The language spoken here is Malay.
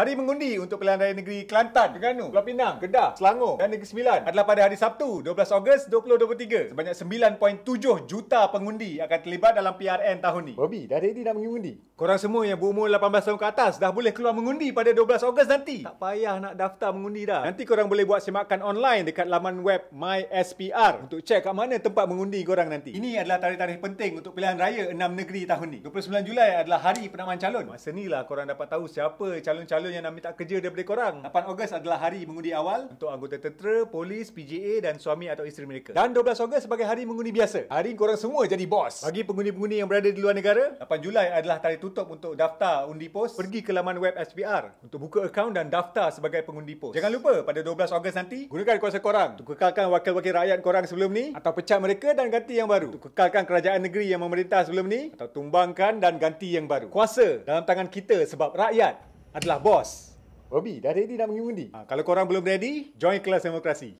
Hari mengundi untuk pilihan raya negeri Kelantan, Terengganu, Pulau Pinang, Kedah, Selangor dan Negeri Sembilan adalah pada hari Sabtu, 12 Ogos 2023. Sebanyak 9.7 juta pengundi akan terlibat dalam PRN tahun ini. Bobby, dah ready nak mengundi? Korang semua yang berumur 18 tahun ke atas dah boleh keluar mengundi pada 12 Ogos nanti. Tak payah nak daftar mengundi dah. Nanti korang boleh buat semakan online dekat laman web MySPR untuk cek kat mana tempat mengundi korang nanti. Ini adalah tarikh-tarikh penting untuk pilihan raya enam negeri tahun ini. 29 Julai adalah hari penamaan calon. Masa inilah korang dapat tahu siapa calon-calon calon yang nak minta kerja daripada korang. 8 Ogos adalah hari mengundi awal untuk anggota tentera, polis, PJA dan suami atau isteri mereka. Dan 12 Ogos sebagai hari mengundi biasa. Hari korang semua jadi bos. Bagi pengundi-pengundi yang berada di luar negara, 8 Julai adalah tarikh tutup untuk daftar undi pos. Pergi ke laman web SPR untuk buka akaun dan daftar sebagai pengundi pos. Jangan lupa pada 12 Ogos nanti, gunakan kuasa korang untuk kekalkan wakil-wakil rakyat korang sebelum ni atau pecat mereka dan ganti yang baru. Untuk kekalkan kerajaan negeri yang memerintah sebelum ni atau tumbangkan dan ganti yang baru. Kuasa dalam tangan kita sebab rakyat adalah bos. Robi, dah ready dah mengundi? Ha, kalau korang belum ready, join kelas demokrasi.